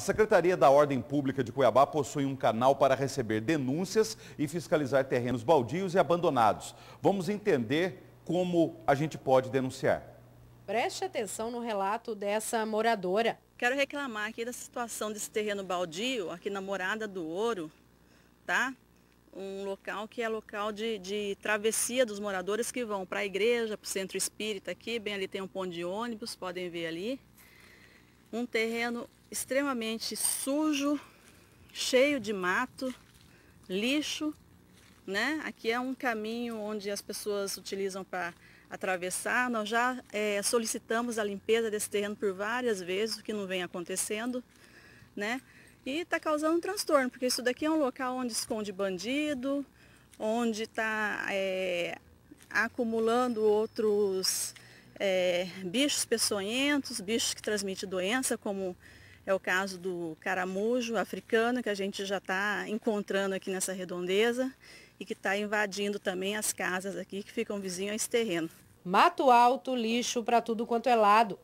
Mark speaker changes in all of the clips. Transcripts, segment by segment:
Speaker 1: A Secretaria da Ordem Pública de Cuiabá possui um canal para receber denúncias e fiscalizar terrenos baldios e abandonados. Vamos entender como a gente pode denunciar.
Speaker 2: Preste atenção no relato dessa moradora. Quero reclamar aqui da situação desse terreno baldio, aqui na Morada do Ouro, tá? Um local que é local de, de travessia dos moradores que vão para a igreja, para o centro espírita aqui, bem ali tem um ponto de ônibus, podem ver ali. Um terreno extremamente sujo, cheio de mato, lixo, né? Aqui é um caminho onde as pessoas utilizam para atravessar. Nós já é, solicitamos a limpeza desse terreno por várias vezes, o que não vem acontecendo, né? E está causando um transtorno, porque isso daqui é um local onde esconde bandido, onde está é, acumulando outros é, bichos peçonhentos, bichos que transmitem doença, como é o caso do caramujo africano, que a gente já está encontrando aqui nessa redondeza e que está invadindo também as casas aqui que ficam vizinhas a esse terreno. Mato alto,
Speaker 3: lixo para tudo quanto é lado.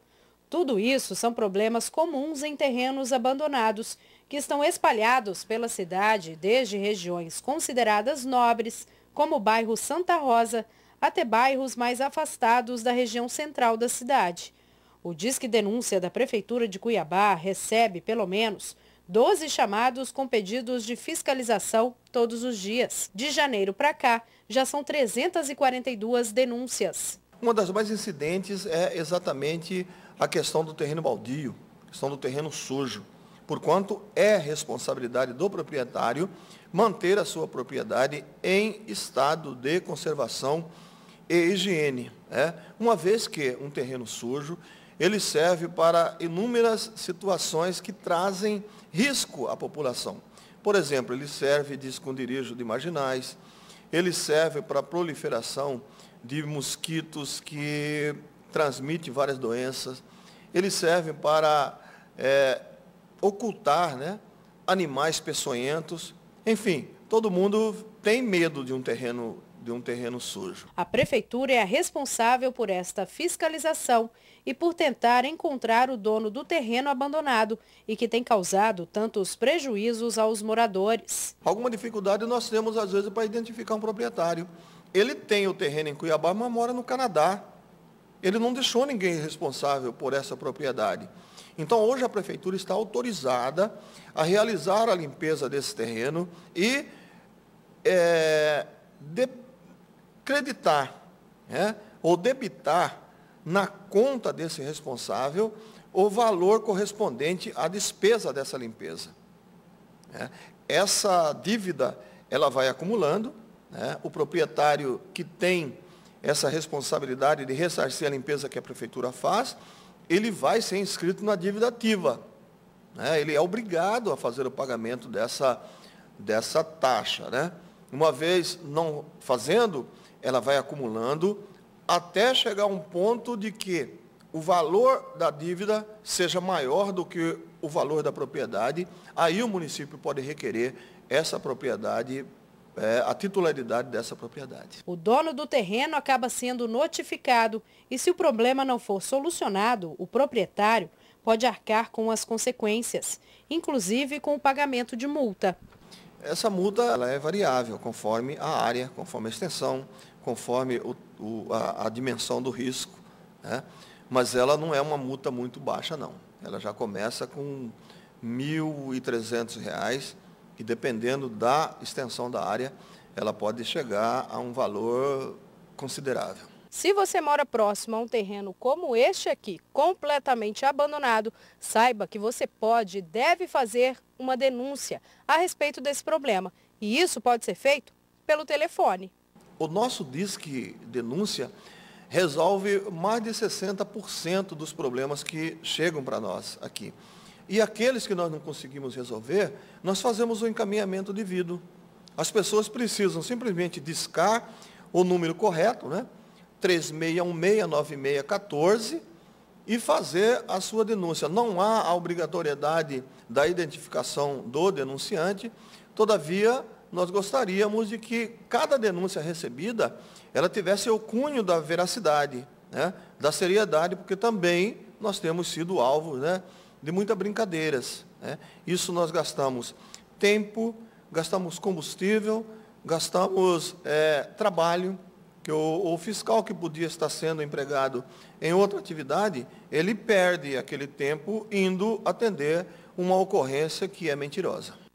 Speaker 3: Tudo isso são problemas comuns em terrenos abandonados, que estão espalhados pela cidade desde regiões consideradas nobres, como o bairro Santa Rosa, até bairros mais afastados da região central da cidade. O Disque Denúncia da Prefeitura de Cuiabá recebe, pelo menos, 12 chamados com pedidos de fiscalização todos os dias. De janeiro para cá, já são 342 denúncias.
Speaker 1: Uma das mais incidentes é exatamente a questão do terreno baldio, questão do terreno sujo. Porquanto, é responsabilidade do proprietário manter a sua propriedade em estado de conservação e higiene, né? uma vez que um terreno sujo, ele serve para inúmeras situações que trazem risco à população. Por exemplo, ele serve de esconderijo de marginais, ele serve para a proliferação de mosquitos que transmitem várias doenças, ele serve para é, ocultar né, animais peçonhentos, enfim, todo mundo tem medo de um terreno de um terreno sujo.
Speaker 3: A prefeitura é a responsável por esta fiscalização e por tentar encontrar o dono do terreno abandonado e que tem
Speaker 1: causado tantos prejuízos aos moradores. Alguma dificuldade nós temos às vezes para identificar um proprietário. Ele tem o terreno em Cuiabá, mas mora no Canadá. Ele não deixou ninguém responsável por essa propriedade. Então, hoje a prefeitura está autorizada a realizar a limpeza desse terreno e é, creditar né, ou debitar na conta desse responsável o valor correspondente à despesa dessa limpeza. Né. Essa dívida ela vai acumulando, né, o proprietário que tem essa responsabilidade de ressarcir a limpeza que a prefeitura faz, ele vai ser inscrito na dívida ativa. Né? Ele é obrigado a fazer o pagamento dessa, dessa taxa. Né? Uma vez não fazendo, ela vai acumulando até chegar a um ponto de que o valor da dívida seja maior do que o valor da propriedade, aí o município pode requerer essa propriedade é, a titularidade dessa propriedade.
Speaker 3: O dono do terreno acaba sendo notificado e, se o problema não for solucionado, o proprietário pode arcar com as consequências, inclusive com o pagamento de multa.
Speaker 1: Essa multa ela é variável conforme a área, conforme a extensão, conforme o, o, a, a, dimensão do risco. Né? Mas ela não é uma multa muito baixa, não. Ela já começa com R$ 1.300,00 e, dependendo da extensão da área, ela pode chegar a um valor considerável.
Speaker 3: Se você mora próximo a um terreno como este aqui, completamente abandonado, saiba que você pode e deve fazer uma denúncia a respeito desse problema. E isso pode ser feito pelo telefone
Speaker 1: o nosso Disque Denúncia resolve mais de 60% dos problemas que chegam para nós aqui. E aqueles que nós não conseguimos resolver, nós fazemos o um encaminhamento devido. As pessoas precisam simplesmente discar o número correto, né? 36169614 e fazer a sua denúncia. Não há a obrigatoriedade da identificação do denunciante, todavia nós gostaríamos de que cada denúncia recebida ela tivesse o cunho da veracidade, né, da seriedade, porque também nós temos sido alvo né, de muitas brincadeiras. Né. Isso nós gastamos tempo, gastamos combustível, gastamos é, trabalho, que o, o, fiscal que podia estar sendo empregado em outra atividade, ele perde aquele tempo indo atender uma ocorrência que é mentirosa.